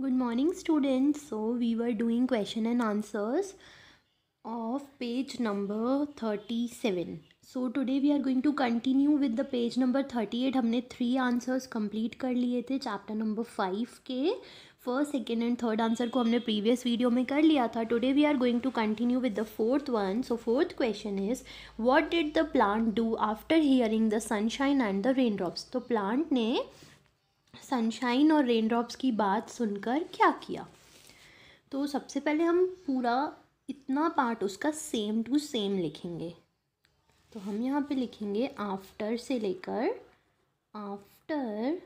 Good morning student so we were doing question and answers of page number thirty seven so today we are going to continue with the page number thirty eight हमने three answers complete कर लिए थे chapter number five के first second and third answer को हमने previous video में कर लिया था today we are going to continue with the fourth one so fourth question is what did the plant do after hearing the sunshine and the rain drops तो plant ने sunshine और rain drops की बात सुनकर क्या किया तो सबसे पहले हम पूरा इतना पार्ट उसका सेम टू सेम लिखेंगे तो हम यहाँ पे लिखेंगे आफ्टर से लेकर after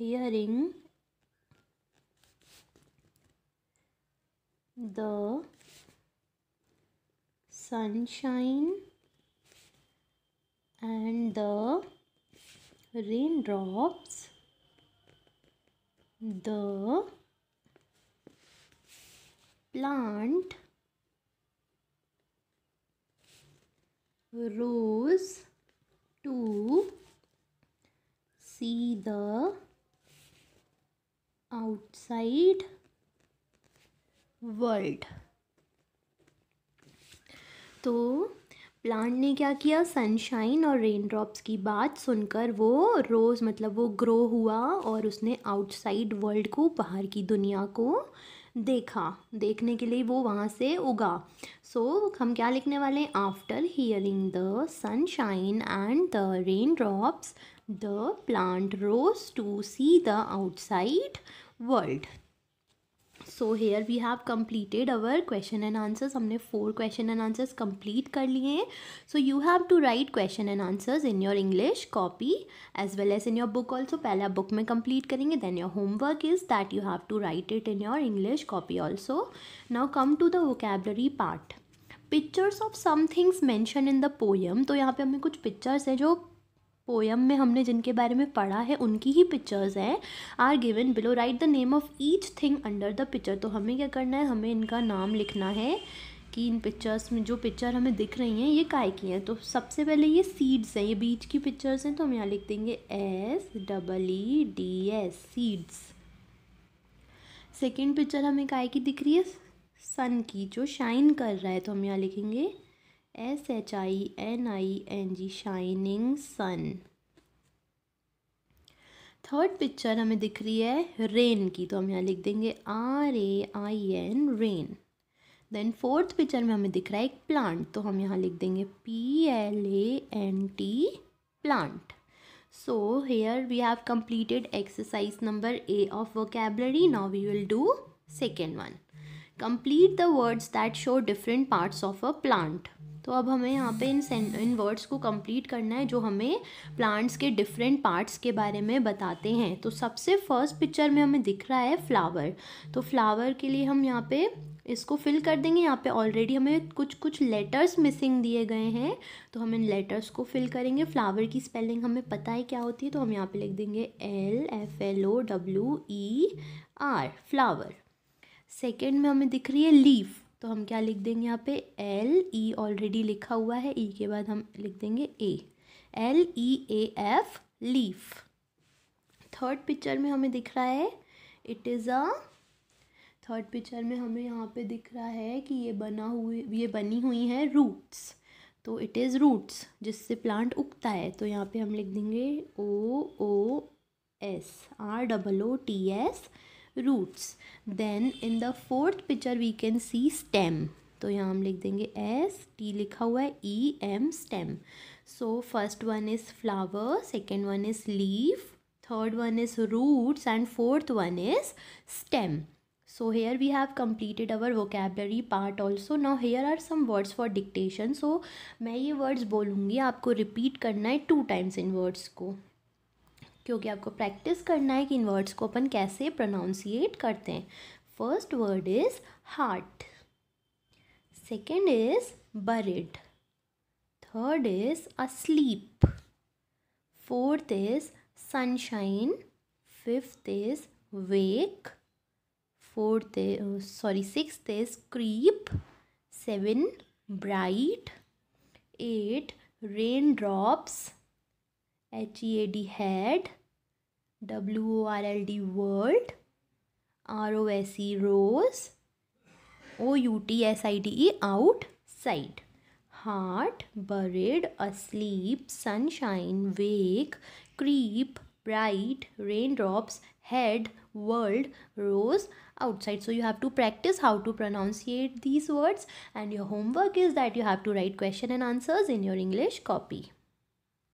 hearing the sunshine and the raindrops the plant rose to see the outside world तो प्लांट ने क्या किया सनशाइन और रेन ड्रॉप्स की बात सुनकर वो रोज़ मतलब वो ग्रो हुआ और उसने आउटसाइड वर्ल्ड को बाहर की दुनिया को देखा देखने के लिए वो वहाँ से उगा सो so, हम क्या लिखने वाले हैं after hearing the sunshine and the rain drops the plant rose to see the outside world so here we have completed our question and answers हमने four question and answers complete कर लिए हैं so you have to write question and answers in your English copy as well as in your book also पहले आप book में complete करेंगे then your homework is that you have to write it in your English copy also now come to the vocabulary part pictures of some things mention in the poem तो यहाँ पे हमें कुछ pictures हैं जो poem में हमने जिनके बारे में पढ़ा है उनकी ही पिक्चर्स हैं are given below write the name of each thing under the picture तो हमें क्या करना है हमें इनका नाम लिखना है कि इन पिक्चर्स में जो पिक्चर हमें दिख रही हैं ये काय की हैं तो सबसे पहले ये सीड्स हैं ये बीच की पिक्चर्स हैं तो हम यहाँ लिख देंगे S double E D S seeds second picture हमें काय की दिख रही है सन की जो शाइन कर रहा है तो हम यहाँ लिखेंगे S H I N I N G shining sun third picture हमें दिख रही है रेन की तो हम यहाँ लिख देंगे R A I N rain then fourth picture में हमें दिख रहा है एक प्लांट तो हम यहाँ लिख देंगे P L A N T plant so here we have completed exercise number A of vocabulary now we will do second one complete the words that show different parts of a plant तो अब हमें यहाँ पे इन इन words को complete करना है जो हमें प्लांट्स के डिफरेंट पार्ट्स के बारे में बताते हैं तो सबसे फर्स्ट पिक्चर में हमें दिख रहा है फ्लावर तो फ्लावर के लिए हम यहाँ पे इसको फिल कर देंगे यहाँ पे ऑलरेडी हमें कुछ कुछ लेटर्स मिसिंग दिए गए हैं तो हम इन लेटर्स को फिल करेंगे फ्लावर की स्पेलिंग हमें पता है क्या होती है तो हम यहाँ पे लिख देंगे L F L O W E R flower second में हमें दिख रही है लीफ तो हम क्या लिख देंगे यहाँ पे एल ई ऑलरेडी लिखा हुआ है ई e के बाद हम लिख देंगे A L E A F leaf third picture में हमें दिख रहा है it is a third picture में हमें यहाँ पे दिख रहा है कि ये बना हुई ये बनी हुई है रूट्स तो इट इज़ रूट्स जिससे प्लांट उगता है तो यहाँ पे हम लिख देंगे O O S R double O T S roots then in the fourth picture we can see stem तो यहाँ हम लिख देंगे एस टी लिखा हुआ है E M stem so first one is flower second one is leaf third one is roots and fourth one is stem so here we have completed our vocabulary part also now here are some words for dictation so मैं ये words बोलूँगी आपको repeat करना है two times in words को क्योंकि आपको practice करना है कि इन वर्ड्स को अपन कैसे प्रोनाउंसिएट करते हैं first word is heart second is buried third is asleep fourth is sunshine fifth is wake fourth sorry sixth is creep seven bright eight rain drops H E A D head, W O R L D world, R O S E rose, O U T S I D E outside. Heart, buried, asleep, sunshine, wake, creep, bright, raindrops, head, world, rose, outside. So you have to practice how to pronunciate these words and your homework is that you have to write question and answers in your English copy.